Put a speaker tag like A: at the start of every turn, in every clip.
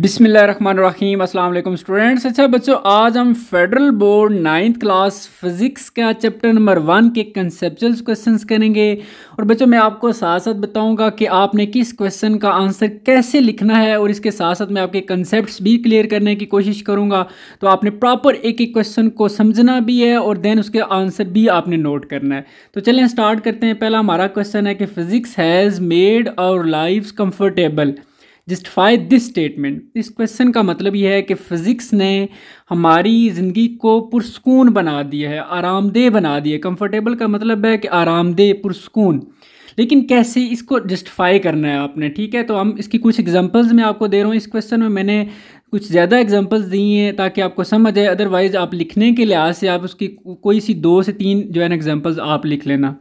A: बिसमीम अल्लाम स्टूडेंट्स अच्छा बच्चों आज हम federal board ninth class physics का चैप्टर नंबर वन के कंसेप्चुअल क्वेश्चंस करेंगे और बच्चों मैं आपको साथ साथ बताऊंगा कि आपने किस क्वेश्चन का आंसर कैसे लिखना है और इसके साथ साथ मैं आपके कंसेप्ट भी क्लियर करने की कोशिश करूँगा तो आपने प्रॉपर एक एक क्वेश्चन को समझना भी है और देन उसके आंसर भी आपने नोट करना है तो चलें स्टार्ट करते हैं पहला हमारा क्वेश्चन है कि physics has made our life comfortable justify this statement इस क्वेश्चन का मतलब यह है कि फ़िज़िक्स ने हमारी ज़िंदगी को पुरसकून बना दिया है आरामदेह बना दिया है कम्फर्टेबल का मतलब है कि आरामदेह पुरस्कून लेकिन कैसे इसको जस्टिफाई करना है आपने ठीक है तो हम इसकी कुछ एग्जांपल्स मैं आपको दे रहा हूँ इस क्वेश्चन में मैंने कुछ ज़्यादा एग्जांपल्स दी हैं ताकि आपको समझ आए अदरवाइज़ आप लिखने के लिहाज से आप उसकी कोई सी दो से तीन जो है ना एग्जांपल्स आप लिख लेना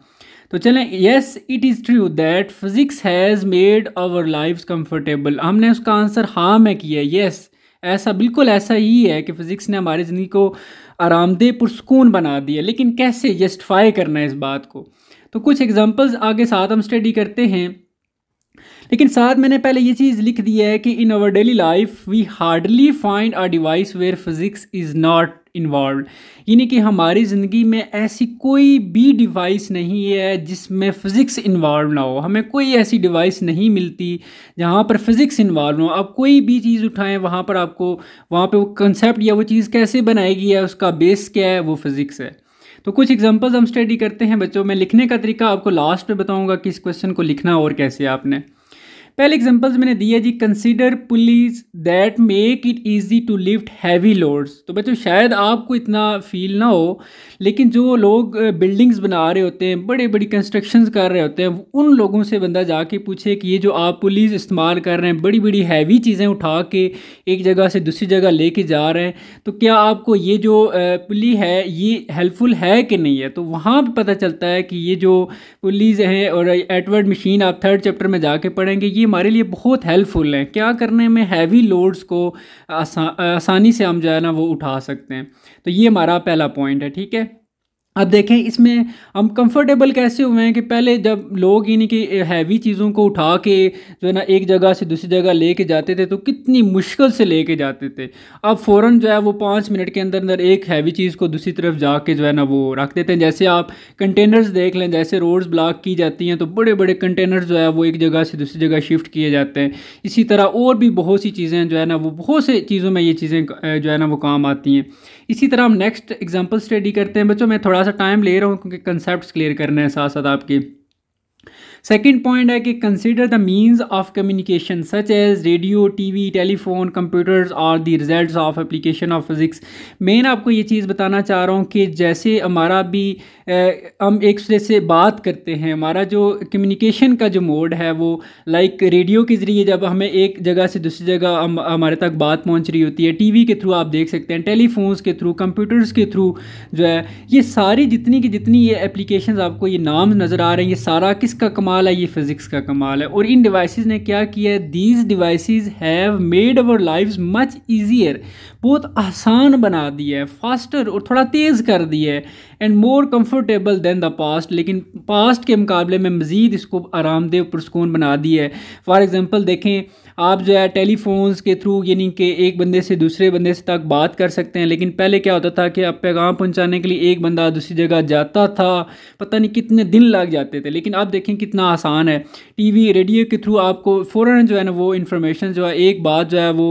A: तो चलें yes it is true that physics has made our life comfortable हमने उसका आंसर हाँ में किया है येस ऐसा बिल्कुल ऐसा ही है कि फ़िज़िक्स ने हमारी ज़िंदगी को आरामदेह पुरस्कून बना दिया लेकिन कैसे जस्टिफाई करना है इस बात को तो कुछ एग्ज़ाम्पल्स आगे साथ हम स्टडी करते हैं लेकिन साथ मैंने पहले ये चीज़ लिख दी है कि in our daily life we hardly find a device where physics is not involve यानी कि हमारी ज़िंदगी में ऐसी कोई भी डिवाइस नहीं है जिसमें फ़िज़िक्स इन्वॉल्व ना हो हमें कोई ऐसी डिवाइस नहीं मिलती जहाँ पर फ़िज़िक्स इन्वॉल्व हो आप कोई भी चीज़ उठाएं वहाँ पर आपको वहाँ पे वो कंसेप्ट या वो चीज़ कैसे बनाएगी है उसका बेस क्या है वो फ़िज़िक्स है तो कुछ एग्जांपल्स हम स्टडी करते हैं बच्चों में लिखने का तरीका आपको लास्ट में बताऊंगा कि इस क्वेश्चन को लिखना और कैसे आपने पहले एग्जांपल्स मैंने दिए जी consider pulleys that make it easy to lift heavy loads तो बच्चों शायद आपको इतना फील ना हो लेकिन जो लोग बिल्डिंग्स बना रहे होते हैं बड़े बड़ी कंस्ट्रक्शंस कर रहे होते हैं उन लोगों से बंदा जाके पूछे कि ये जो आप पुलिस इस्तेमाल कर रहे हैं बड़ी बड़ी हैवी चीज़ें उठा के एक जगह से दूसरी जगह लेके जा रहे हैं तो क्या आपको ये जो पुली है ये हेल्पफुल है कि नहीं है तो वहाँ पर पता चलता है कि ये जो पुलिस हैं और एटवर्ड मशीन आप थर्ड चैप्टर में जाके पढ़ेंगे ये ये हमारे लिए बहुत हेल्पफुल हैं क्या करने में हैवी लोड्स को आसा, आसानी से हम जो है ना वो उठा सकते हैं तो ये हमारा पहला पॉइंट है ठीक है अब देखें इसमें हम कंफर्टेबल कैसे हुए हैं कि पहले जब लोग यानी कि हैवी चीज़ों को उठा के जो है ना एक जगह से दूसरी जगह लेके जाते थे तो कितनी मुश्किल से लेके जाते थे अब फ़ौर जो है वो पाँच मिनट के अंदर अंदर एक हैवी चीज़ को दूसरी तरफ जाके जो है ना वो रख देते हैं जैसे आप कंटेनर्स देख लें जैसे रोड्स ब्लॉक की जाती हैं तो बड़े बड़े कंटेनर्स जो है वो एक जगह से दूसरी जगह शिफ्ट किए जाते हैं इसी तरह और भी बहुत सी चीज़ें जो है ना वो बहुत से चीज़ों में ये चीज़ें जो है ना वो काम आती हैं इसी तरह हम नेक्स्ट एग्जाम्पल स्टडी करते हैं बच्चों मैं थोड़ा सा टाइम ले रहा हूँ क्योंकि कंसेप्ट क्लियर करने हैं साथ साथ आपके सेकेंड पॉइंट है कि consider the means of communication such as radio T V telephone computers और the result of application of physics मेन आपको ये चीज़ बताना चाह रहा हूँ कि जैसे हमारा भी हम एक दूसरे से बात करते हैं हमारा जो कम्युनिकेशन का जो मोड है वो लाइक like रेडियो के ज़रिए जब हमें एक जगह से दूसरी जगह हम हमारे तक बात पहुँच रही होती है टी वी के थ्रू आप देख सकते हैं टेलीफोन्स के थ्रू कंप्यूटर्स के थ्रू जो है ये सारी जितनी की जितनी ये एप्लीकेशन आपको ये नाम नज़र आ रहे हैं ये सारा किस साइंस का कमाल है ये फिज़िक्स का कमाल है और इन डिवाइसेस ने क्या किया है these devices have made our lifes much easier बहुत आसान बना दिया है फास्टर और थोड़ा तेज़ कर दिया है and more comfortable than the past लेकिन पास्ट के मुकाबले में मज़ीद इसको आरामदेह पुरस्कून बना दिया है फॉर एग्ज़ाम्पल देखें आप जो है टेलीफोन्स के थ्रू यानी कि एक बंदे से दूसरे बंदे से तक बात कर सकते हैं लेकिन पहले क्या होता था कि आप पैगाम पहुंचाने के लिए एक बंदा दूसरी जगह जाता था पता नहीं कितने दिन लग जाते थे लेकिन आप देखें कितना आसान है टीवी रेडियो के थ्रू आपको फ़ौरन जो है ना वो इन्फॉर्मेशन जो है एक बात जो है वो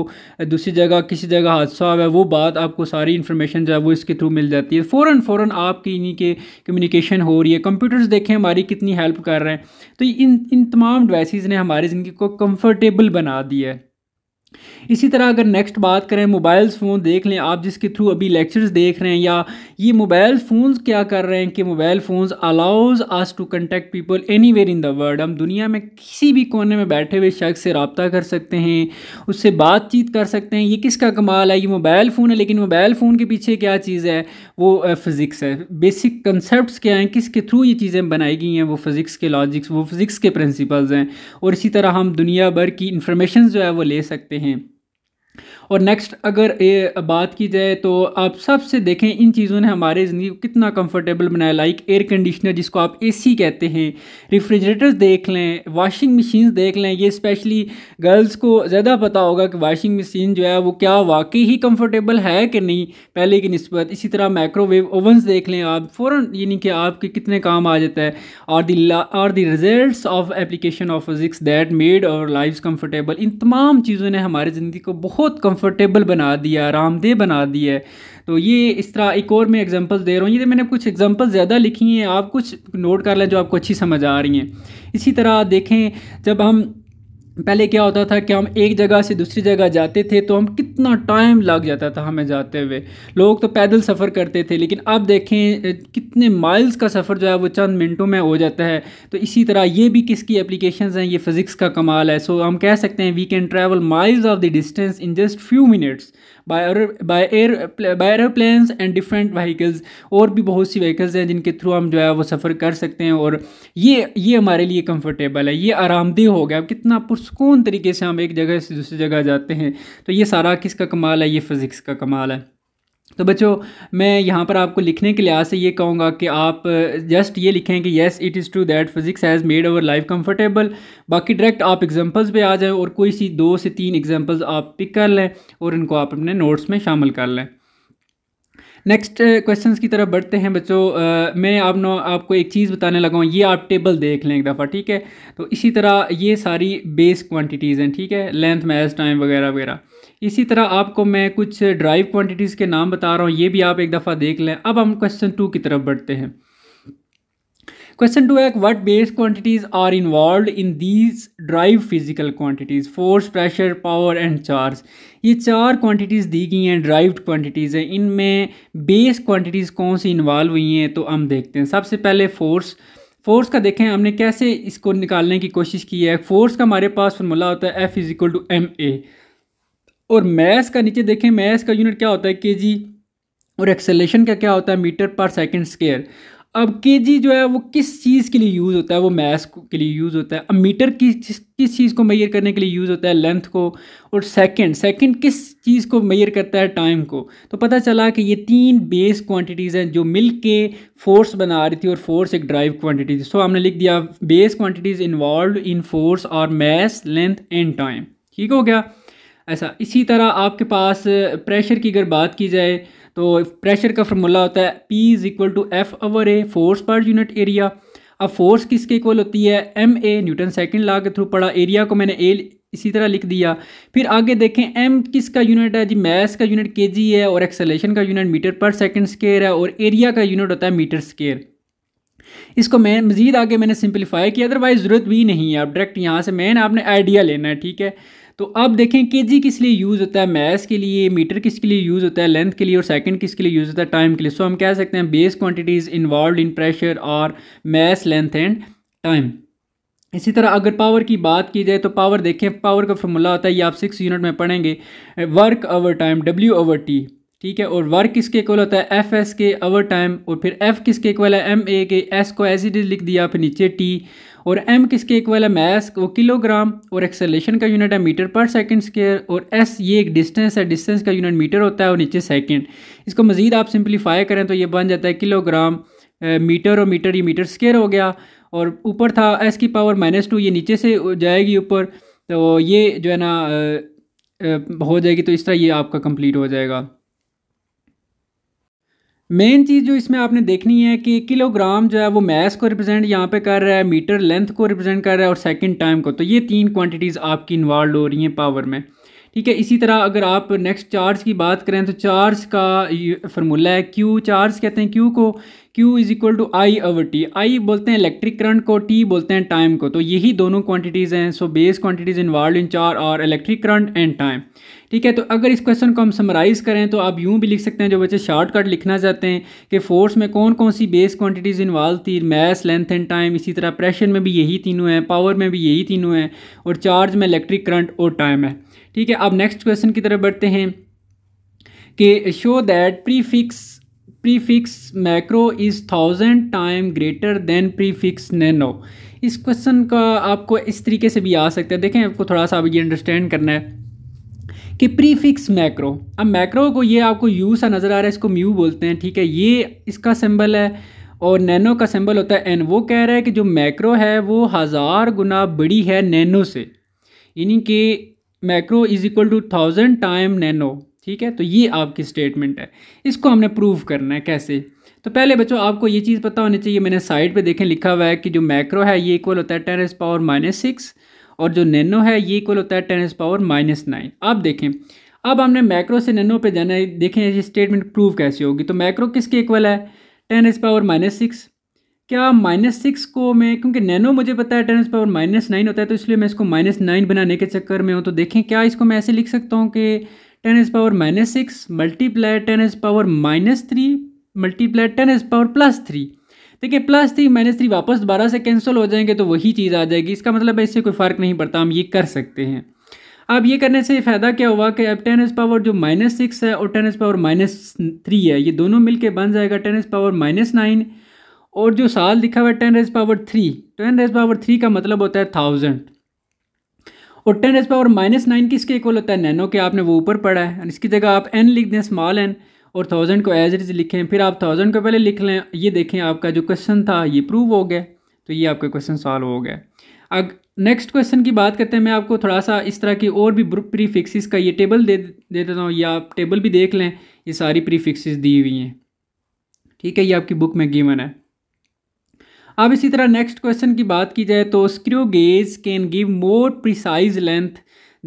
A: दूसरी जगह किसी जगह हादसा हुआ वो बात आपको सारी इन्फॉर्मेशन जो है वो इसके थ्रू मिल जाती है फ़ौर फ़ौर आपकी यानी कि कम्युनिकेशन हो रही है कंप्यूटर्स देखें हमारी कितनी हेल्प कर रहे हैं तो इन इन तमाम डिवाइसिस ने हमारी ज़िंदगी को कम्फ़र्टेबल बना है इसी तरह अगर नेक्स्ट बात करें मोबाइल फ़ोन देख लें आप जिसके थ्रू अभी लेक्चर्स देख रहे हैं या ये मोबाइल फ़ोन्स क्या कर रहे हैं कि mobile phones allows us to contact people anywhere in the world हम दुनिया में किसी भी कोने में बैठे हुए शख्स से रबता कर सकते हैं उससे बातचीत कर सकते हैं ये किसका कमाल है ये मोबाइल फ़ोन है लेकिन मोबाइल फ़ोन के पीछे क्या चीज़ है वो फ़िज़िक्स है बेसिक कंसेप्ट क्या हैं किसके थ्रू ये चीज़ें बनाई गई हैं वो फ़िज़िक्स के लॉजिक्स वो फ़िज़िक्स के प्रिंसिपल्स हैं और इसी तरह हम दुनिया भर की इंफॉर्मेशन जो है वो ले सकते हैं हैं और नेक्स्ट अगर ये बात की जाए तो आप सबसे देखें इन चीज़ों ने हमारे ज़िंदगी को कितना कंफर्टेबल बनाया लाइक एयर कंडीशनर जिसको आप एसी कहते हैं रेफ्रिजरेटर्स देख लें वाशिंग मशीन देख लें ये स्पेशली गर्ल्स को ज़्यादा पता होगा कि वाशिंग मशीन जो है वो क्या वाकई ही कंफर्टेबल है कि नहीं पहले की नस्बत इसी तरह माइक्रोवेव ओवंस देख लें आप फ़ौर यानी कि आपके कितने काम आ जाता है और the are the result of application of physics that made our life comfortable इन तमाम चीज़ों ने हमारी ज़िंदगी को बहुत बहुत कंफर्टेबल बना दिया आरामदेह बना दिया तो ये इस तरह एक और मैं एग्जांपल्स दे रहा हूँ ये मैंने कुछ एग्जांपल ज़्यादा लिखी हैं आप कुछ नोट कर लें जो आपको अच्छी समझ आ रही हैं इसी तरह देखें जब हम पहले क्या होता था कि हम एक जगह से दूसरी जगह जाते थे तो हम कितना टाइम लग जाता था हमें जाते हुए लोग तो पैदल सफ़र करते थे लेकिन अब देखें कितने माइल्स का सफ़र जो है वो चंद मिनटों में हो जाता है तो इसी तरह ये भी किसकी एप्लीकेशंस हैं ये फ़िज़िक्स का कमाल है सो हम कह सकते हैं we can travel miles of the distance in just few minutes by air by aeroplanes and different vehicles और भी बहुत सी व्हीकल्स हैं जिनके थ्रू हम जो है वो सफ़र कर सकते हैं और ये ये हमारे लिए कंफर्टेबल है ये आरामदेह हो गया कितना पुरसकून तरीके से हम एक जगह से दूसरी जगह जाते हैं तो ये सारा किसका कमाल है ये फिज़िक्स का कमाल है तो बच्चों मैं यहाँ पर आपको लिखने के लिहाज से ये कहूँगा कि आप जस्ट ये लिखें कि yes it is true that physics has made our life comfortable बाकी डायरेक्ट आप एग्जांपल्स पे आ जाएं और कोई सी दो से तीन एग्जांपल्स आप पिक कर लें और इनको आप अपने नोट्स में शामिल कर लें नेक्स्ट क्वेश्चंस की तरफ बढ़ते हैं बच्चों मैं आप नो आपको एक चीज़ बताने लगा हूँ ये आप टेबल देख लें एक दफ़ा ठीक है तो इसी तरह ये सारी बेस क्वांटिटीज़ हैं ठीक है लेंथ मैज टाइम वगैरह वगैरह इसी तरह आपको मैं कुछ ड्राइव क्वांटिटीज़ के नाम बता रहा हूँ ये भी आप एक दफ़ा देख लें अब हम क्वेश्चन टू की तरफ बढ़ते हैं क्वेश्चन टू है what base quantities are involve in these drive physical quantities force pressure power and charge ये चार क्वांटिटीज़ दी गई हैं ड्राइव क्वांटिटीज़ हैं इनमें बेस क्वांटिटीज़ कौन सी इन्वॉल्व हुई हैं तो हम देखते हैं सबसे पहले फोर्स फोर्स का देखें हमने कैसे इसको निकालने की कोशिश की है फोर्स का हमारे पास फॉर्मूला होता है F is equal to M A और मैस का नीचे देखें मैस का यूनिट क्या होता है के जी और एक्सेलेशन का क्या होता है मीटर पर सेकेंड स्केयर अब के जी जो है वो किस चीज़ के लिए यूज़ होता है वो मैस के लिए यूज़ होता है अब मीटर किस किस चीज़ को मैयर करने के लिए यूज़ होता है लेंथ को और सेकंड सेकंड किस चीज़ को मैयर करता है टाइम को तो पता चला कि ये तीन बेस क्वांटिटीज़ हैं जो मिल के फोर्स बना रही थी और फोर्स एक ड्राइव क्वान्टिटी थी सो हमने लिख दिया base quantities involve in force और मैस लेंथ एंड टाइम ठीक हो गया ऐसा इसी तरह आपके पास प्रेशर की अगर बात की जाए तो प्रेशर का फार्मूला होता है P is equal to F over A force per unit area अब फोर्स किसके इक्वल होती है M A Newton second law के थ्रू पढ़ा एरिया को मैंने ए इसी तरह लिख दिया फिर आगे देखें एम किसका यूनिट है जी मैस का यूनिट के जी है और एक्सेलेशन का unit metre per second square है और एरिया का यूनिट होता है मीटर स्केयर इसको मैं मज़ीद आगे मैंने सिंप्लीफाई किया अदरवाइज़ ज़रूरत भी नहीं है आप डायरेक्ट यहाँ से मैन आपने आइडिया लेना है ठीक है तो अब देखें के जी किस लिए यूज़ होता है मैथ के लिए मीटर किसके लिए यूज़ होता है लेंथ के लिए और सेकंड किसके लिए यूज़ होता है टाइम के लिए सो so, हम कह सकते हैं base quantities involved in pressure और मैस लेंथ एंड टाइम इसी तरह अगर पावर की बात की जाए तो पावर देखें पावर का फॉर्मूला होता है ये आप सिक्स यूनिट में पढ़ेंगे work over time W over T ठीक है और वर्क किसके इक्वल होता है एफ एस के ओवर टाइम और फिर एफ किसके इक्वल है एम ए के एस को एज इट इज़ लिख दिया फिर नीचे टी और एम किसके इक्वल है मैस वो किलोग्राम और एक्सेलेशन का यूनिट है मीटर पर सेकंड स्केयर और एस ये एक डिस्टेंस है डिस्टेंस का यूनिट मीटर होता है और नीचे सेकंड इसको मज़ीद आप सिंप्लीफाई करें तो ये बन जाता है किलोग्राम मीटर और मीटर ये मीटर स्केयर हो गया और ऊपर था एस की पावर माइनस टू ये नीचे से जाएगी ऊपर तो ये जो है ना हो जाएगी तो इस तरह ये आपका कम्प्लीट हो जाएगा मेन चीज़ जो इसमें आपने देखनी है कि किलोग्राम जो है वो मैस को रिप्रेजेंट यहाँ पे कर रहा है मीटर लेंथ को रिप्रेजेंट कर रहा है और सेकंड टाइम को तो ये तीन क्वांटिटीज़ आपकी इन्वॉल्व हो रही हैं पावर में ठीक है इसी तरह अगर आप नेक्स्ट चार्ज की बात करें तो चार्ज का फार्मूला है क्यू चार्ज कहते हैं क्यू को Q is equal to I over T I बोलते हैं इलेक्ट्रिक करंट को टी बोलते हैं टाइम को तो यही दोनों क्वांटिटीज़ हैं so base quantities involved in चार और इलेक्ट्रिक करंट एंड टाइम ठीक है तो अगर इस क्वेश्चन को हम समराइज़ करें तो आप यूँ भी लिख सकते हैं जो बच्चे शॉर्टकट लिखना चाहते हैं कि फोर्स में कौन कौन सी बेस क्वांटिटीज़ इन्वाल्व थी मैस लेंथ एंड टाइम इसी तरह प्रेशर में भी यही तीनों हैं पावर में भी यही तीनों हैं और चार्ज में इलेक्ट्रिक करंट और टाइम है ठीक है अब नेक्स्ट क्वेश्चन की तरफ बढ़ते हैं कि show that prefix prefix macro is thousand time greater than prefix nano इस क्वेश्चन का आपको इस तरीके से भी आ सकता है देखें आपको थोड़ा सा अभी ये अंडरस्टैंड करना है कि प्रीफिक्स मैक्रो अब मैक्रो को ये आपको यू सा नज़र आ रहा है इसको म्यू बोलते हैं ठीक है ये इसका सिंबल है और नैनो का सिंबल होता है एन वो कह रहा है कि जो मैक्रो है वो हज़ार गुना बड़ी है नैनो से यानी कि macro is equal to thousand time nano ठीक है तो ये आपकी स्टेटमेंट है इसको हमने प्रूव करना है कैसे तो पहले बच्चों आपको ये चीज़ पता होनी चाहिए मैंने साइड पे देखें लिखा हुआ है कि जो मैक्रो है ये इक्वल होता है ten S power minus six और जो नैनो है ये इक्वल होता है ten S power minus nine अब देखें अब हमने मैक्रो से नैनो पे जाना है देखें ये स्टेटमेंट प्रूव कैसे होगी तो मैक्रो किसके इक्वल है ten S power minus six क्या माइनस सिक्स को मैं क्योंकि नैनो मुझे पता है ten S power minus nine होता है तो इसलिए मैं इसको माइनस नाइन बनाने के चक्कर में हूँ तो देखें क्या इसको मैं ऐसे लिख सकता हूँ कि ten S power minus six multiply ten S power minus three multiply ten S power plus three देखिए प्लस थ्री माइनस थ्री वापस दोबारा से कैंसिल हो जाएंगे तो वही चीज़ आ जाएगी इसका मतलब है इससे कोई फ़र्क नहीं पड़ता हम ये कर सकते हैं अब ये करने से फ़ायदा क्या हुआ कि अब टेन एस पावर जो माइनस सिक्स है और ten S power minus three है ये दोनों मिलके बन जाएगा ten S power minus nine और जो साल लिखा हुआ है ten raise power three ten raise power three का मतलब होता है थाउजेंड और ten raise power minus nine किसके इक्वल होता है नैनो के आपने वो ऊपर पढ़ा है इसकी जगह आप एन लिख दें स्मॉल एन और थाउजेंड को एज इज लिखें फिर आप थाउजेंड को पहले लिख लें ये देखें आपका जो क्वेश्चन था ये प्रूव हो गया तो ये आपका क्वेश्चन सॉल्व हो गया अब नेक्स्ट क्वेश्चन की बात करते हैं मैं आपको थोड़ा सा इस तरह की और भी प्रीफिक्सेस का ये टेबल दे दे देता हूँ या आप टेबल भी देख लें ये सारी प्रीफिक्सेस दी हुई हैं ठीक है ये आपकी बुक में गिवन है अब इसी तरह नेक्स्ट क्वेश्चन की बात की जाए तो screw gauge can give more precise length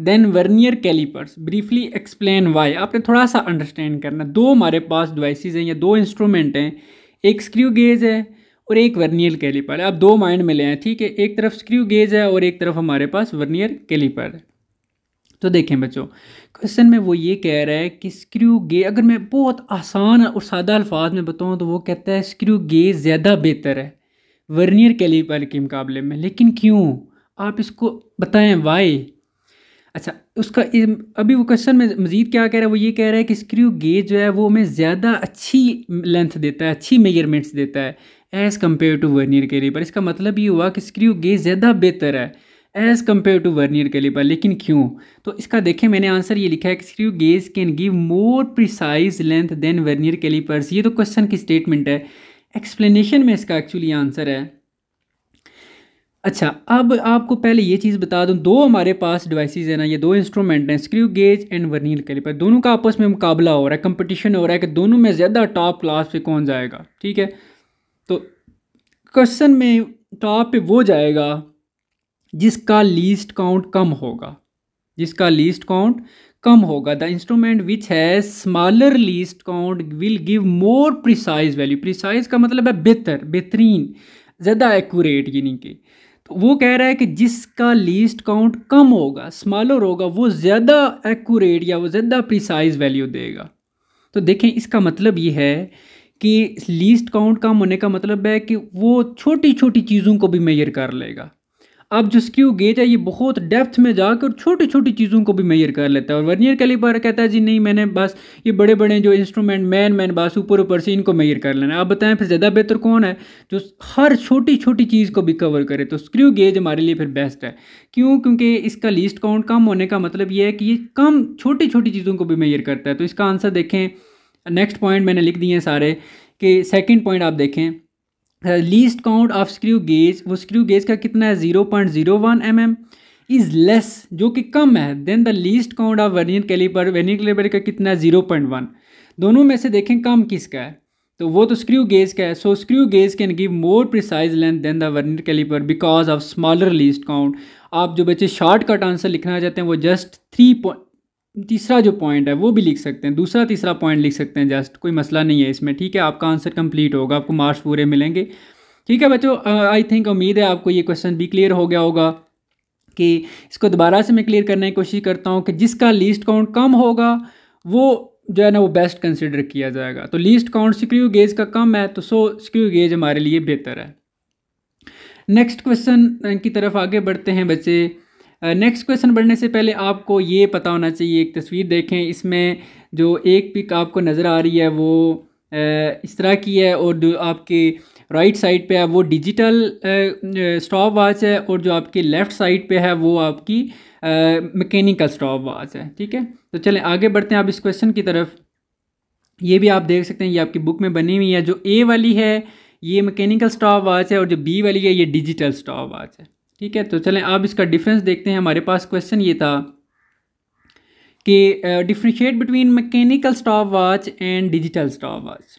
A: than vernier callipers briefly explain why आपने थोड़ा सा अंडरस्टैंड करना दो हमारे पास डिवाइसेस हैं या दो इंस्ट्रूमेंट हैं एक स्क्रू गेज है और एक वर्नियर कैलीपर है आप दो माइंड में ले आए ठीक है एक तरफ स्क्रू गेज है और एक तरफ हमारे पास वर्नियर कैलीपर है तो देखें बच्चों क्वेश्चन में वो ये कह रहा है कि स्क्रू गे अगर मैं बहुत आसान और सादा अल्फाज में बताऊँ तो वो कहता है स्क्रू गेज ज़्यादा बेहतर है वर्नियर कैलीपर के मुकाबले में लेकिन क्यों आप इसको बताएं वाई अच्छा उसका अभी वो क्वेश्चन में मज़ीद क्या कह रहा है वो ये कह रहा है कि स्क्रू गेज जो है वो हमें ज़्यादा अच्छी लेंथ देता है अच्छी मेजरमेंट्स देता है एज़ कम्पेयर टू वर्नियर के लिए पर इसका मतलब ये हुआ कि स्क्रू गेज ज़्यादा बेहतर है एज़ कम्पेयर टू वर्नियर के पर लेकिन क्यों तो इसका देखें मैंने आंसर ये लिखा है कि screw gauge can give more precise length than vernier callipers ये तो क्वेश्चन की स्टेटमेंट है एक्सप्लेनेशन में इसका एक्चुअली आंसर है अच्छा अब आपको पहले ये चीज़ बता दूँ दो हमारे पास डिवाइस है ना ये दो इंस्ट्रूमेंट हैं screw gauge and vernier calliper दोनों का आपस में मुकाबला हो रहा है कंपटीशन हो रहा है कि दोनों में ज़्यादा टॉप क्लास पे कौन जाएगा ठीक है तो क्वेश्चन में टॉप पे वो जाएगा जिसका लीस्ट काउंट कम होगा जिसका लीस्ट काउंट कम होगा द इंस्ट्रूमेंट विच है smaller least count will give more precise value precise का मतलब है बेहतर बेहतरीन ज़्यादा एक्यूरेट यानी कि तो वो कह रहा है कि जिसका लीस्ट काउंट कम होगा स्मॉलर होगा वो ज़्यादा एक्यूरेट या वो ज़्यादा प्रिसाइज वैल्यू देगा तो देखें इसका मतलब ये है कि लीस्ट काउंट कम होने का मतलब है कि वो छोटी छोटी चीज़ों को भी मेजर कर लेगा अब जो स्क्यू गेज है ये बहुत डेप्थ में जाकर छोटी छोटी चीज़ों को भी मेयर कर लेता है और वर्नियर कैलिपर कहता है जी नहीं मैंने बस ये बड़े बड़े जो इंस्ट्रूमेंट मैन मैन बस ऊपर ऊपर से इनको मेयर कर लेना आप बताएं फिर ज़्यादा बेहतर कौन है जो हर छोटी छोटी चीज़ को भी कवर करे तो स्क्रू गेज हमारे लिए फिर बेस्ट है क्यों क्योंकि इसका लीस्ट काउंट कम होने का मतलब ये है कि ये कम छोटी छोटी चीज़ों को भी मेयर करता है तो इसका आंसर देखें नेक्स्ट पॉइंट मैंने लिख दिए हैं सारे कि सेकेंड पॉइंट आप देखें least count of screw gauge वो स्क्रू गेज का कितना है zero point zero one M M is less जो कि कम है than the least count of vernier calliper vernier calliper का कितना है ज़ीरो पॉइंट वन दोनों में से देखें कम किसका है तो वो तो स्क्रू गेज का है so screw gauge can give more precise length than the vernier calliper because of smaller least count आप जो बच्चे शॉर्ट कट आंसर लिखना चाहते हैं वो जस्ट थ्री पॉइंट तीसरा जो पॉइंट है वो भी लिख सकते हैं दूसरा तीसरा पॉइंट लिख सकते हैं जस्ट कोई मसला नहीं है इसमें ठीक है आपका आंसर कंप्लीट होगा आपको मार्क्स पूरे मिलेंगे ठीक है बच्चों आई थिंक उम्मीद है आपको ये क्वेश्चन भी क्लियर हो गया होगा कि इसको दोबारा से मैं क्लियर करने की कोशिश करता हूँ कि जिसका लीस्ट काउंट कम होगा वो जो है ना वो बेस्ट कंसिडर किया जाएगा तो लीस्ट काउंट स्क्रू गेज का कम है तो सो स्क्रू गेज हमारे लिए बेहतर है नेक्स्ट क्वेश्चन की तरफ आगे बढ़ते हैं बच्चे नेक्स्ट क्वेश्चन बढ़ने से पहले आपको ये पता होना चाहिए एक तस्वीर देखें इसमें जो एक पिक आपको नज़र आ रही है वो इस तरह की है और जो आपके राइट साइड पे है वो डिजिटल स्टॉप वॉच है और जो आपके लेफ़्ट साइड पे है वो आपकी मैकेनिकल स्टॉप वॉच है ठीक है तो चलें आगे बढ़ते हैं आप इस क्वेश्चन की तरफ ये भी आप देख सकते हैं ये आपकी बुक में बनी हुई है जो ए वाली है ये मैकेनिकल स्टॉप वॉच है और जो बी वाली है ये डिजिटल स्टॉप वॉच है ठीक है तो चलें अब इसका डिफरेंस देखते हैं हमारे पास क्वेश्चन ये था कि differentiate between mechanical stopwatch and digital stopwatch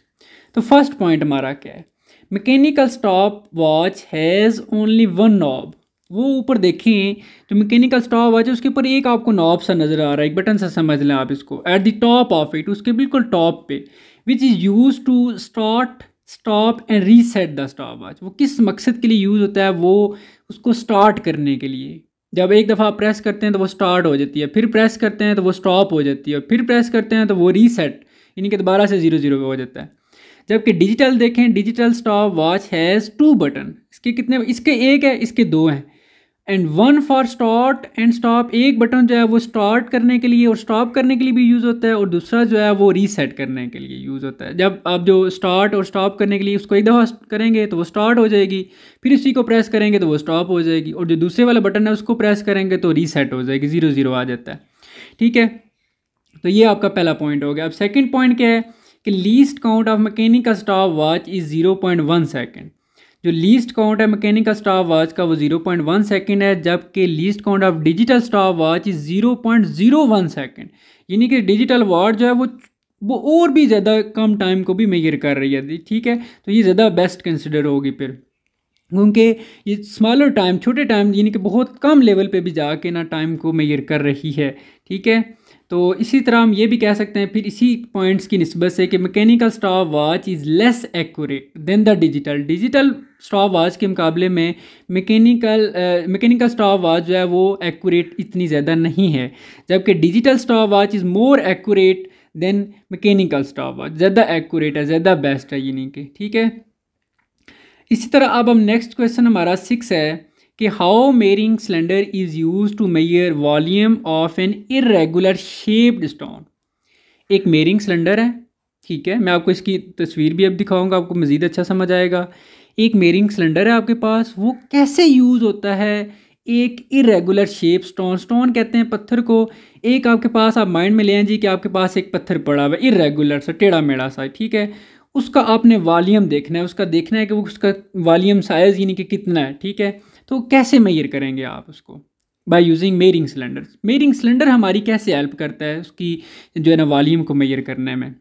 A: तो फर्स्ट पॉइंट हमारा क्या है mechanical stopwatch has only one knob वो ऊपर देखें तो मैकेनिकल स्टॉप वॉच है उसके ऊपर एक आपको नॉब सा नज़र आ रहा है एक बटन सा समझ लें आप इसको at the top of it उसके बिल्कुल टॉप पे which is use to start stop and reset the stopwatch वो किस मकसद के लिए यूज़ होता है वो उसको स्टार्ट करने के लिए जब एक दफ़ा प्रेस करते हैं तो वो स्टार्ट हो जाती है फिर प्रेस करते हैं तो वो स्टॉप हो जाती है फिर प्रेस करते हैं तो वो रीसेट यानी कि दोबारा से ज़ीरो ज़ीरो हो जाता है जबकि डिजिटल देखें digital stopwatch has two button इसके कितने इसके एक है इसके दो हैं and one for start and stop एक बटन जो है वो स्टार्ट करने के लिए और स्टॉप करने के लिए भी यूज़ होता है और दूसरा जो है वो रीसेट करने के लिए यूज़ होता है जब आप जो स्टार्ट और स्टॉप करने के लिए उसको एक दफ़ा करेंगे तो वो स्टार्ट हो जाएगी फिर उसी को प्रेस करेंगे तो वो स्टॉप हो जाएगी और जो दूसरे वाला बटन है उसको प्रेस करेंगे तो रीसेट हो जाएगी ज़ीरो ज़ीरो आ जाता है ठीक है तो ये आपका पहला पॉइंट हो गया अब सेकेंड पॉइंट क्या है कि least count of mechanical stopwatch is zero point one second जो लीस्ट काउंट है मैकेनिकल स्टॉप वॉच का वो जीरो पॉइंट वन सेकेंड है जबकि least count of digital stopwatch is zero point zero one second यानी कि digital watch जो है वो वो और भी ज़्यादा कम टाइम को भी मेयर तो कर रही है ठीक है तो ये ज़्यादा बेस्ट कंसिडर होगी फिर क्योंकि ये स्मॉलर टाइम छोटे टाइम यानी कि बहुत कम लेवल पे भी जाके ना टाइम को मेयर कर रही है ठीक है तो इसी तरह हम ये भी कह सकते हैं फिर इसी पॉइंट्स की नस्बत से कि mechanical stopwatch is less accurate than the digital digital stopwatch के मुकाबले में मैकेनिकल मैकेनिकल स्टॉप वॉच जो है वो एक्यूरेट इतनी ज़्यादा नहीं है जबकि digital stopwatch is more accurate than mechanical stopwatch ज़्यादा एक्यूरेट है ज़्यादा बेस्ट है यानी कि ठीक है इसी तरह अब हम नेक्स्ट क्वेश्चन हमारा सिक्स है कि how measuring cylinder is use to measure volume of an irregular shaped stone एक मेरिंग सिलेंडर है ठीक है मैं आपको इसकी तस्वीर भी अब दिखाऊंगा आपको मज़ीद अच्छा समझ आएगा एक मेरिंग सिलेंडर है आपके पास वो कैसे यूज़ होता है एक इरेगुलर शेप स्टोन स्टोन कहते हैं पत्थर को एक आपके पास आप माइंड में ले जी कि आपके पास एक पत्थर पड़ा हुआ इरेगुलर सा टेढ़ा मेढ़ा सा ठीक है उसका आपने वॉल्यूम देखना है उसका देखना है कि वो उसका वॉल्यूम साइज़ यानी कि कितना है ठीक है तो कैसे मैयर करेंगे आप उसको by using measuring cylinder measuring cylinder हमारी कैसे हेल्प करता है उसकी जो है ना वॉल्यूम को मैयर करने में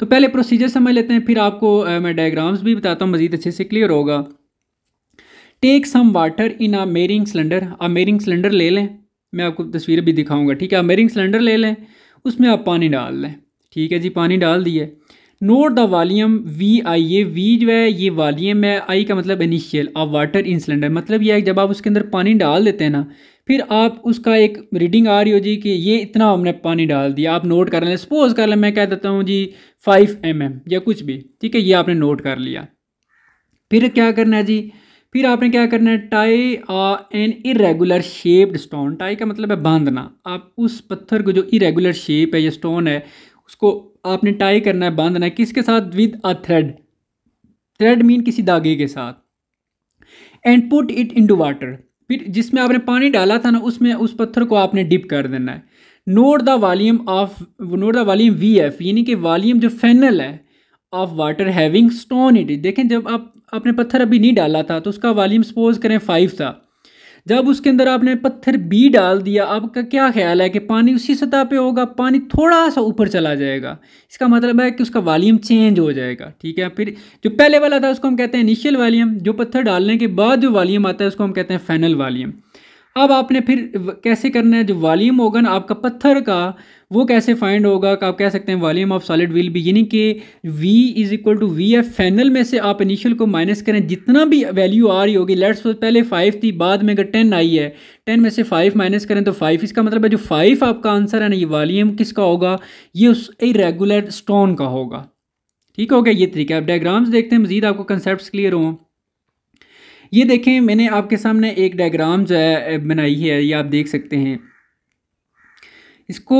A: तो पहले प्रोसीजर समझ लेते हैं फिर आपको आ, मैं डायग्राम्स भी बताता हूँ मज़ीद अच्छे से क्लियर होगा take some water in a measuring cylinder आप मेरिंग सिलेंडर ले लें मैं आपको तस्वीरें भी दिखाऊंगा ठीक है आप मेरिंग सिलेंडर ले लें उसमें आप पानी डाल लें ठीक है जी पानी डाल दिए note the volume V I ये वी जो है ये वालीम है आई का मतलब initial of water in cylinder मतलब ये है जब आप उसके अंदर पानी डाल देते हैं ना फिर आप उसका एक रीडिंग आ रही हो जी कि ये इतना हमने पानी डाल दिया आप नोट कर लें सपोज कर लें मैं कह देता हूँ जी फाइव एम एम या कुछ भी ठीक है ये आपने नोट कर लिया फिर क्या करना है जी फिर आपने क्या करना है tie a an irregular shaped stone tie का मतलब है बांधना आप उस पत्थर को जो इरेगुलर शेप है या स्टोन है उसको आपने टाई करना है बांधना है किसके साथ with a thread thread mean किसी धागे के साथ and put it in water फिर जिसमें आपने पानी डाला था ना उसमें उस पत्थर को आपने डिप कर देना है note the volume of note the volume V F यानी कि वॉल्यूम जो फैनल है of water having stone it देखें जब आप आपने पत्थर अभी नहीं डाला था तो उसका वॉल्यूम सपोज करें फाइव था जब उसके अंदर आपने पत्थर बी डाल दिया आपका क्या ख्याल है कि पानी उसी सतह पे होगा पानी थोड़ा सा ऊपर चला जाएगा इसका मतलब है कि उसका वॉल्यूम चेंज हो जाएगा ठीक है फिर जो पहले वाला था उसको हम कहते हैं इनिशियल वॉल्यूम जो पत्थर डालने के बाद जो वॉल्यूम आता है उसको हम कहते हैं फाइनल वॉल्यूम अब आपने फिर कैसे करना है जो वालीम होगा ना आपका पत्थर का वो कैसे फाइंड होगा आप कह सकते हैं वॉल्यूम ऑफ सॉलिड विल भी यानी कि v is equal to V F final में से आप इनिशियल को माइनस करें जितना भी वैल्यू आ रही होगी लेट्स पहले फाइव थी बाद में अगर टेन आई है टेन में से फाइव माइनस करें तो फाइव इसका मतलब है जो फाइव आपका आंसर है ना ये वॉल्यूम किसका होगा ये उस इरेगुलर स्टोन का होगा ठीक हो गया ये तरीका आप डायग्राम्स देखते हैं मजीद आपको कंसेप्ट क्लियर हों ये देखें मैंने आपके सामने एक डायग्राम जो है बनाई है ये आप देख सकते हैं इसको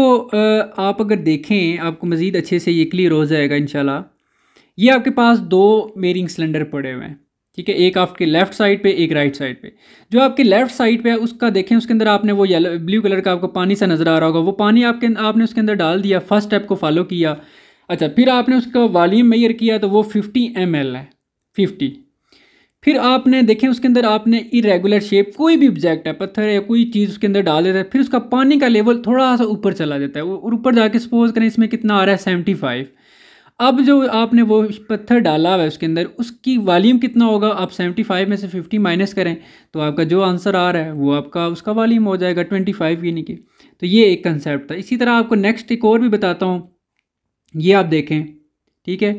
A: आप अगर देखें आपको मज़ीद अच्छे से ये क्लियर हो जाएगा इन ये आपके पास दो मेरिंग सिलेंडर पड़े हुए हैं ठीक है एक आपके लेफ्ट साइड पे एक राइट साइड पे जो आपके लेफ्ट साइड पे है उसका देखें उसके अंदर आपने वो येलो ब्लू कलर का आपको पानी सा नज़र आ रहा होगा वो पानी आपके आपने उसके अंदर डाल दिया फर्स्ट स्टेप को फॉलो किया अच्छा फिर आपने उसका वॉलीम मैयर किया तो वो फिफ्टी एम है फ़िफ्टी फिर आपने देखें उसके अंदर आपने इरेगुलर शेप कोई भी ऑब्जेक्ट है पत्थर या कोई चीज़ उसके अंदर डाल देता है फिर उसका पानी का लेवल थोड़ा सा ऊपर चला जाता है और ऊपर जाके सपोज करें इसमें कितना आ रहा है सेवेंटी फाइव अब जो आपने वो पत्थर डाला हुआ है उसके अंदर उसकी वालीम कितना होगा आप सेवेंटी फाइव में से फिफ्टी माइनस करें तो आपका जो आंसर आ रहा है वो आपका उसका वालीम हो जाएगा ट्वेंटी फाइव यानी कि तो ये एक कंसेप्ट था इसी तरह आपको नेक्स्ट एक और भी बताता हूँ ये आप देखें ठीक है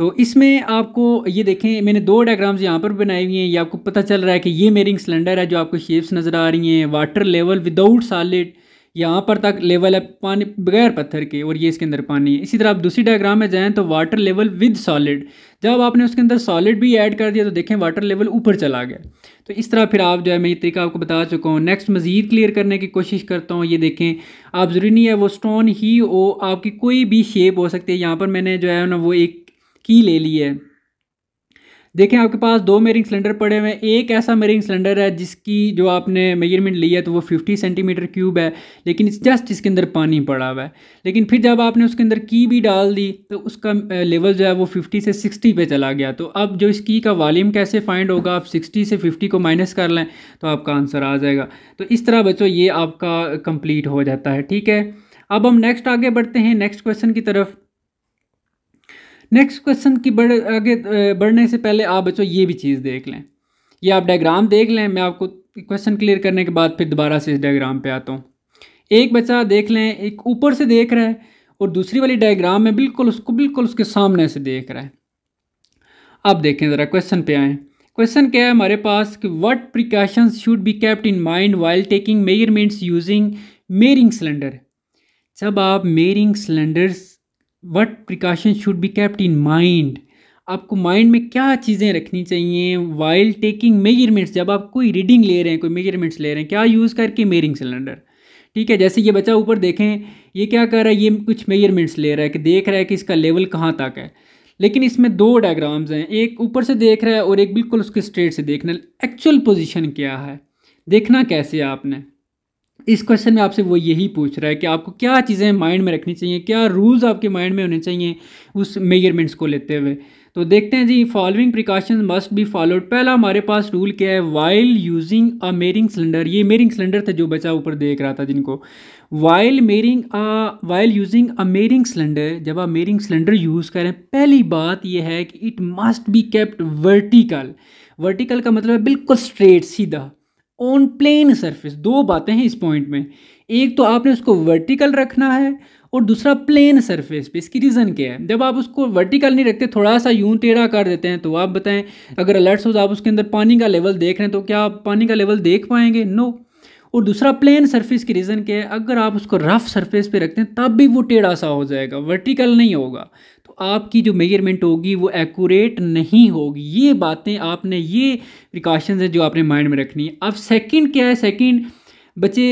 A: तो इसमें आपको ये देखें मैंने दो डायग्राम्स यहाँ पर बनाई हुई हैं ये आपको पता चल रहा है कि ये मेरिंग सिलेंडर है जो आपको शेप्स नज़र आ रही हैं वाटर लेवल विदाउट सॉलिड यहाँ पर तक लेवल है पानी बगैर पत्थर के और ये इसके अंदर पानी है इसी तरह आप दूसरी डायग्राम में जाएँ तो वाटर लेवल विद सॉलिड जब आपने उसके अंदर सॉलिड भी ऐड कर दिया तो देखें वाटर लेवल ऊपर चला गया तो इस तरह फिर आप जो है मैं ये तरीका आपको बता चुका हूँ नेक्स्ट मज़ीद क्लियर करने की कोशिश करता हूँ ये देखें आप ज़रूरी नहीं है वो स्टोन ही हो आपकी कोई भी शेप हो सकती है यहाँ पर मैंने जो है ना वो एक की ले ली है देखें आपके पास दो मेरिंग सिलेंडर पड़े हुए हैं एक ऐसा मेरिंग सिलेंडर है जिसकी जो आपने मेजरमेंट ली है तो वो 50 सेंटीमीटर क्यूब है लेकिन इस जस्ट इसके अंदर पानी पड़ा हुआ है लेकिन फिर जब आपने उसके अंदर की भी डाल दी तो उसका लेवल जो है वो 50 से 60 पे चला गया तो अब जो इस की का वॉल्यूम कैसे फाइंड होगा आप सिक्सटी से फिफ्टी को माइनस कर लें तो आपका आंसर आ जाएगा तो इस तरह बच्चों ये आपका कंप्लीट हो जाता है ठीक है अब हम नेक्स्ट आगे बढ़ते हैं नेक्स्ट क्वेश्चन की तरफ नेक्स्ट क्वेश्चन की बढ़ आगे बढ़ने से पहले आप बच्चों ये भी चीज़ देख लें ये आप डायग्राम देख लें मैं आपको क्वेश्चन क्लियर करने के बाद फिर दोबारा से इस डायग्राम पे आता हूँ एक बच्चा देख लें एक ऊपर से देख रहा है और दूसरी वाली डायग्राम में बिल्कुल उसको बिल्कुल उसके सामने से देख रहा है अब देखें ज़रा क्वेश्चन पे आएँ क्वेश्चन क्या है हमारे पास कि what precautions should be kept in mind while taking measurements using measuring cylinder जब आप measuring cylinders what precaution should be kept in mind आपको माइंड में क्या चीज़ें रखनी चाहिए वाइल टेकिंग मेजरमेंट्स जब आप कोई रीडिंग ले रहे हैं कोई मेजरमेंट्स ले रहे हैं क्या यूज़ करके मेरिंग सिलेंडर ठीक है जैसे ये बच्चा ऊपर देखें ये क्या कर रहा है ये कुछ मेजरमेंट्स ले रहा है कि देख रहा है कि इसका लेवल कहाँ तक है लेकिन इसमें दो डायग्राम्स हैं एक ऊपर से देख रहा है और एक बिल्कुल उसके स्ट्रेट से देखना एक्चुअल पोजिशन क्या है देखना कैसे आपने इस क्वेश्चन में आपसे वो यही पूछ रहा है कि आपको क्या चीज़ें माइंड में रखनी चाहिए क्या रूल्स आपके माइंड में होने चाहिए उस मेजरमेंट्स को लेते हुए तो देखते हैं जी following precaution must be followed पहला हमारे पास रूल क्या है while using a measuring cylinder ये मेरिंग सिलेंडर था जो बचा ऊपर देख रहा था जिनको while measuring a while using a measuring cylinder जब आप मेरिंग सिलेंडर यूज़ करें पहली बात यह है कि it must be kept vertical vertical का मतलब है बिल्कुल स्ट्रेट सीधा ऑन प्लेन सरफेस दो बातें हैं इस पॉइंट में एक तो आपने उसको वर्टिकल रखना है और दूसरा प्लेन सरफेस पे इसकी रीज़न क्या है जब आप उसको वर्टिकल नहीं रखते थोड़ा सा यूं टेढ़ा कर देते हैं तो आप बताएं अगर अलर्ट्स हो तो आप उसके अंदर पानी का लेवल देख रहे हैं तो क्या आप पानी का लेवल देख पाएंगे नो और दूसरा प्लेन सरफेस की रीज़न क्या है अगर आप उसको रफ सरफेस पे रखते हैं तब भी वो टेढ़ा सा हो जाएगा वर्टिकल नहीं होगा आपकी जो मेजरमेंट होगी वो एक्यूरेट नहीं होगी ये बातें आपने ये प्रिकॉशंस हैं जो आपने माइंड में रखनी है अब सेकंड क्या है सेकंड बच्चे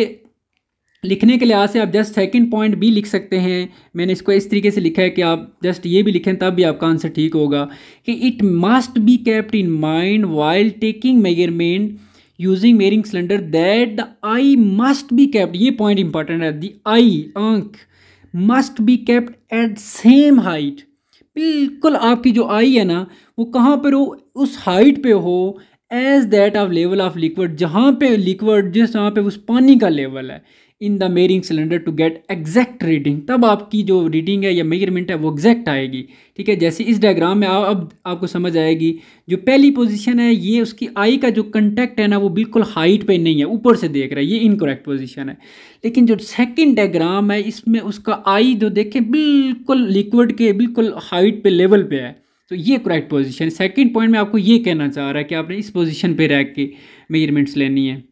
A: लिखने के लिहाज से आप जस्ट सेकंड पॉइंट भी लिख सकते हैं मैंने इसको इस तरीके से लिखा है कि आप जस्ट ये भी लिखें तब भी आपका आंसर ठीक होगा कि it must be kept in mind while taking measurement using measuring cylinder that the eye must be kept ये पॉइंट इंपॉर्टेंट है द आई आंख must be kept at same height बिल्कुल आपकी जो आई है ना वो कहाँ पर हो उस हाइट पे हो as that of level of liquid जहाँ पे लिक्विड जिस जहाँ पे उस पानी का लेवल है in the measuring cylinder to get exact reading तब आपकी जो रीडिंग है या मेजरमेंट है वो एग्जैक्ट आएगी ठीक है जैसे इस डायग्राम में आ, अब आपको समझ आएगी जो पहली पोजीशन है ये उसकी आई का जो कंटेक्ट है ना वो बिल्कुल हाइट पे नहीं है ऊपर से देख रहा है ये इनकोरेक्ट पोजिशन है लेकिन जो सेकेंड डायग्राम है इसमें उसका आई जो देखें बिल्कुल लिक्विड के बिल्कुल हाइट पर लेवल पे है तो ये करेक्ट पोजीशन सेकेंड पॉइंट में आपको ये कहना चाह रहा है कि आपने इस पोजीशन पे रह के मेजरमेंट्स लेनी है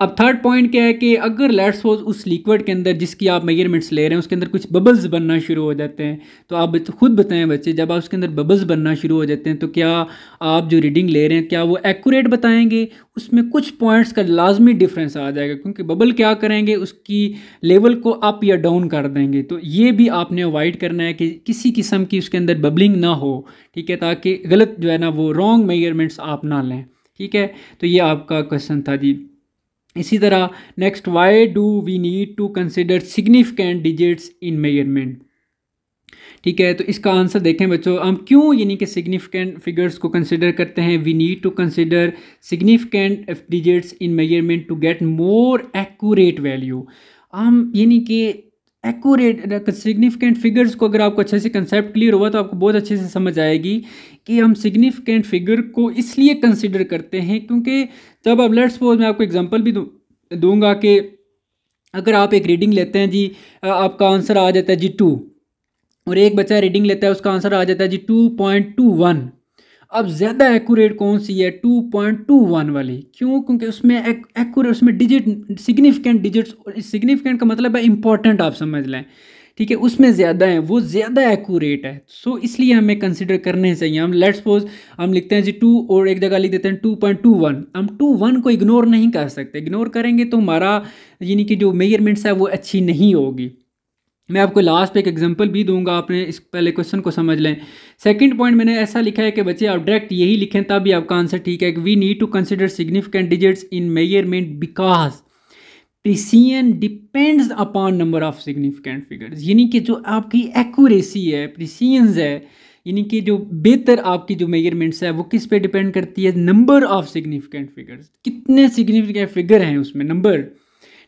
A: अब थर्ड पॉइंट क्या है कि अगर लेट्स सपोज उस लिक्विड के अंदर जिसकी आप मेजरमेंट्स ले रहे हैं उसके अंदर कुछ बबल्स बनना शुरू हो जाते हैं तो आप खुद बताएं बच्चे जब आप उसके अंदर बबल्स बनना शुरू हो जाते हैं तो क्या आप जो रीडिंग ले रहे हैं क्या वो एक्यूरेट बताएंगे उसमें कुछ पॉइंट्स का लाजमी डिफरेंस आ जाएगा क्योंकि बबल क्या करेंगे उसकी लेवल को अप या डाउन कर देंगे तो ये भी आपने अवॉइड करना है कि किसी किस्म की उसके अंदर बबलिंग ना हो ठीक है ताकि गलत जो है ना वो रॉन्ग मेजरमेंट्स आप ना लें ठीक है तो ये आपका क्वेश्चन था जी इसी तरह next why do we need to consider significant digits in measurement ठीक है तो इसका आंसर देखें बच्चों हम क्यों यानी कि सिग्निफिकेंट फिगर्स को कंसिडर करते हैं we need to consider significant digits in measurement to get more accurate value हम यानी कि एक्यूरेट सिग्निफिकेंट फिगर्स को अगर आपको अच्छे से कंसेप्ट क्लियर हुआ तो आपको बहुत अच्छे से समझ आएगी कि हम सिग्निफिकेंट फिगर को इसलिए कंसिडर करते हैं क्योंकि जब आप लेट्स सपोज मैं आपको एग्जाम्पल भी दूंगा कि अगर आप एक रीडिंग लेते हैं जी आपका आंसर आ जाता है जी टू और एक बच्चा रीडिंग लेता है उसका आंसर आ जाता है जी टू पॉइंट टू वन अब ज़्यादा एक्यूरेट कौन सी है 2.21 वाली क्यों क्योंकि उसमें एक्यूरेट उसमें डिजिट सिग्निफिकेंट डिजिट्स सिग्निफिकेंट का मतलब है इंपॉर्टेंट आप समझ लें ठीक है उसमें ज़्यादा है वो ज़्यादा एक्यूरेट है सो इसलिए हमें कंसिडर करने चाहिए हम लेट्स सपोज हम लिखते हैं जी टू और एक जगह लिख देते हैं टू पॉइंट टू वन हम टू वन को इग्नोर नहीं कर सकते इग्नोर करेंगे तो हमारा यानी कि जो मेजरमेंट्स है वो अच्छी नहीं होगी मैं आपको लास्ट पे एक एग्जांपल भी दूंगा आपने इस पहले क्वेश्चन को समझ लें सेकंड पॉइंट मैंने ऐसा लिखा है कि बच्चे आप डायरेक्ट यही लिखें तभी आपका आंसर ठीक है we need to consider significant digits in measurement because precision depends upon number of significant figures यानी कि जो आपकी एक्यूरेसी है प्रिसियंस है यानी कि जो बेहतर आपकी जो मेजरमेंट्स है वो किस पे डिपेंड करती है नंबर ऑफ सिग्निफिकेंट फिगर्स कितने सिग्निफिकेंट फिगर हैं उसमें नंबर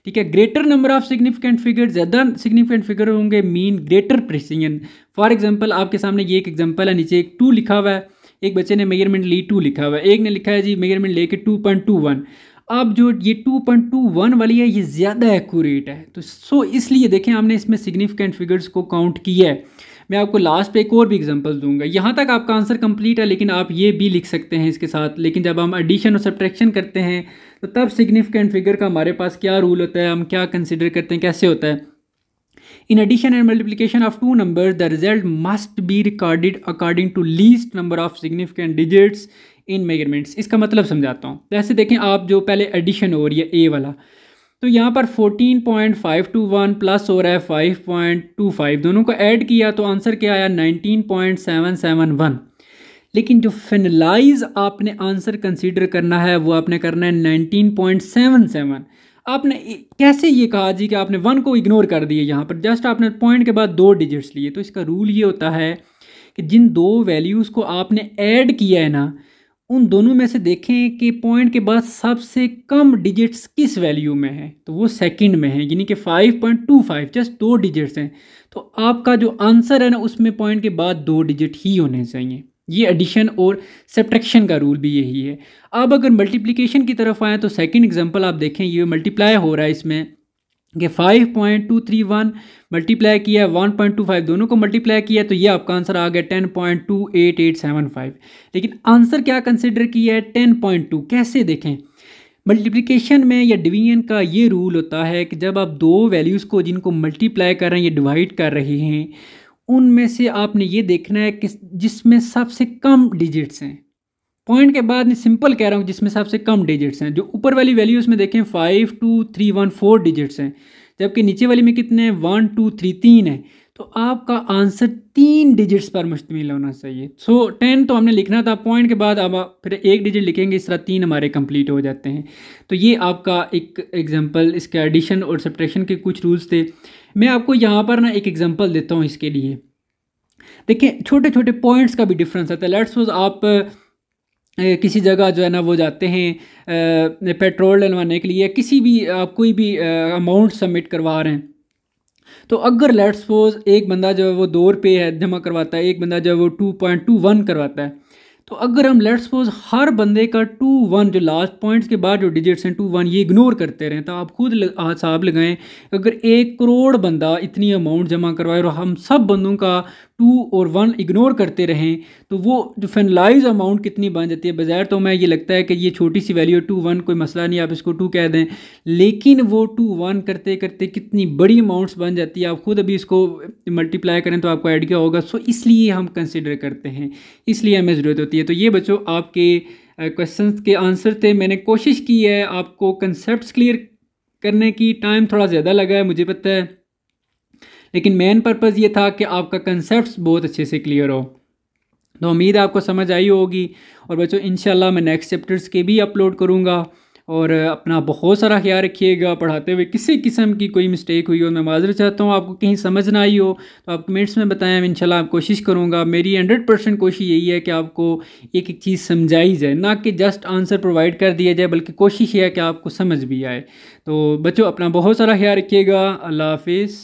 A: ठीक है greater number of significant figure ज़्यादा सिग्निफिकेंट फिगर होंगे mean greater precision for example आपके सामने ये एक एग्जाम्पल है नीचे एक टू लिखा हुआ है एक बच्चे ने मेजरमेंट ली टू लिखा हुआ है एक ने लिखा है जी मेजरमेंट लेके टू पॉइंट टू वन अब जो ये टू पॉइंट टू वन वाली है ये ज़्यादा एक्यूरेट है तो सो इसलिए देखें हमने इसमें सिग्निफिकेंट फिगर्स को काउंट किया है मैं आपको लास्ट पे एक और भी एग्जांपल दूंगा यहाँ तक आपका आंसर कंप्लीट है लेकिन आप ये भी लिख सकते हैं इसके साथ लेकिन जब हम एडिशन और सब्ट्रैक्शन करते हैं तो तब सिग्निफिकेंट फिगर का हमारे पास क्या रूल होता है हम क्या कंसिडर करते हैं कैसे होता है in addition and multiplication of two number the result must be recorded according to least number of significant digits in measurements इसका मतलब समझाता हूँ जैसे तो देखें आप जो पहले एडिशन हो रही है ए वाला तो यहाँ पर fourteen point five two one plus हो रहा है फाइव पॉइंट टू फाइव दोनों को ऐड किया तो आंसर क्या आया nineteen point seven seven one लेकिन जो फिनलाइज आपने आंसर कंसीडर करना है वो आपने करना है नाइनटीन पॉइंट सेवन सेवन आपने कैसे ये कहा जी कि आपने वन को इग्नोर कर दिया यहाँ पर जस्ट आपने पॉइंट के बाद दो डिजिट्स लिए तो इसका रूल ये होता है कि जिन दो वैल्यूज़ को आपने ऐड किया है ना उन दोनों में से देखें कि पॉइंट के बाद सबसे कम डिजिट्स किस वैल्यू में है तो वो सेकंड में है यानी कि 5.25 जस्ट दो डिजिट्स हैं तो आपका जो आंसर है ना उसमें पॉइंट के बाद दो डिजिट ही होने चाहिए ये एडिशन और सब्ट्रैक्शन का रूल भी यही है अब अगर मल्टीप्लिकेशन की तरफ आएँ तो सेकंड एग्जांपल आप देखें ये मल्टीप्लाई हो रहा है इसमें कि 5.231 मल्टीप्लाई किया 1.25 दोनों को मल्टीप्लाई किया तो ये आपका आंसर आ गया 10.28875 लेकिन आंसर क्या कंसिडर किया है 10.2 कैसे देखें मल्टीप्लिकेशन में या डिवीजन का ये रूल होता है कि जब आप दो वैल्यूज़ को जिनको मल्टीप्लाई कर रहे हैं या डिवाइड कर रहे हैं उनमें से आपने ये देखना है कि जिसमें सबसे कम डिजिट्स हैं पॉइंट के बाद मैं सिंपल कह रहा हूँ जिसमें सबसे कम डिजिट्स हैं जो ऊपर वाली वैल्यूज़ में देखें five two three one four digits हैं जबकि नीचे वाली में कितने हैं वन टू थ्री तीन है तो आपका आंसर तीन डिजिट्स पर मुश्तमिल होना चाहिए सो so, टेन तो हमने लिखना था पॉइंट के बाद अब फिर एक डिजिट लिखेंगे इस तरह तीन हमारे कंप्लीट हो जाते हैं तो ये आपका एक एग्जांपल इसके एडिशन और सब्ट्रैक्शन के कुछ रूल्स थे मैं आपको यहाँ पर ना एक एग्जांपल देता हूँ इसके लिए देखिए छोटे छोटे पॉइंट्स का भी डिफरेंस आता है लेट्स सपोज आप किसी जगह जो है ना वो जाते हैं पेट्रोल डलवाने के लिए किसी भी आप कोई भी अमाउंट सबमिट करवा रहे हैं तो अगर लेट सपोज एक बंदा जो है वो दो रुपये है जमा करवाता है एक बंदा जो है वो टू पॉइंट टू वन करवाता है तो अगर हम लेट सपोज हर बंदे का टू वन जो लास्ट पॉइंट्स के बाद जो डिजिट्स हैं टू वन ये इग्नोर करते रहें तो आप खुद हिसाब लगाएं अगर एक करोड़ बंदा इतनी अमाउंट जमा करवाए और हम सब बंदों का टू और वन इग्नोर करते रहें तो वो जो फेनलाइज अमाउंट कितनी बन जाती है बाज़ार तो मैं ये लगता है कि ये छोटी सी वैल्यू टू वन कोई मसला नहीं आप इसको टू कह दें लेकिन वो टू वन करते करते कितनी बड़ी अमाउंट्स बन जाती है आप ख़ुद अभी इसको मल्टीप्लाई करें तो आपको आइडिया होगा सो इसलिए हम कंसिडर करते हैं इसलिए हमें ज़रूरत होती है तो ये बच्चों आपके क्वेश्चन के आंसर थे मैंने कोशिश की है आपको कंसेप्ट क्लियर करने की टाइम थोड़ा ज़्यादा लगा है मुझे पता है लेकिन मेन पर्पज़ ये था कि आपका कंसेप्ट बहुत अच्छे से क्लियर हो तो उम्मीद आपको समझ आई होगी और बच्चों इन मैं नेक्स्ट चैप्टर्स के भी अपलोड करूँगा और अपना बहुत सारा ख्याल रखिएगा पढ़ाते हुए किसी किस्म की कोई मिस्टेक हुई हो मैं माजर चाहता हूँ आपको कहीं समझ ना आई हो तो आप कमेंट्स में बताएं इंशाल्लाह आप कोशिश करूँगा मेरी हंड्रेड परसेंट कोशिश यही है कि आपको एक एक चीज़ समझाई जाए ना कि जस्ट आंसर प्रोवाइड कर दिया जाए बल्कि कोशिश है कि आपको समझ भी आए तो बच्चों अपना बहुत सारा ख्याल रखिएगा अल्लाह हाफिज़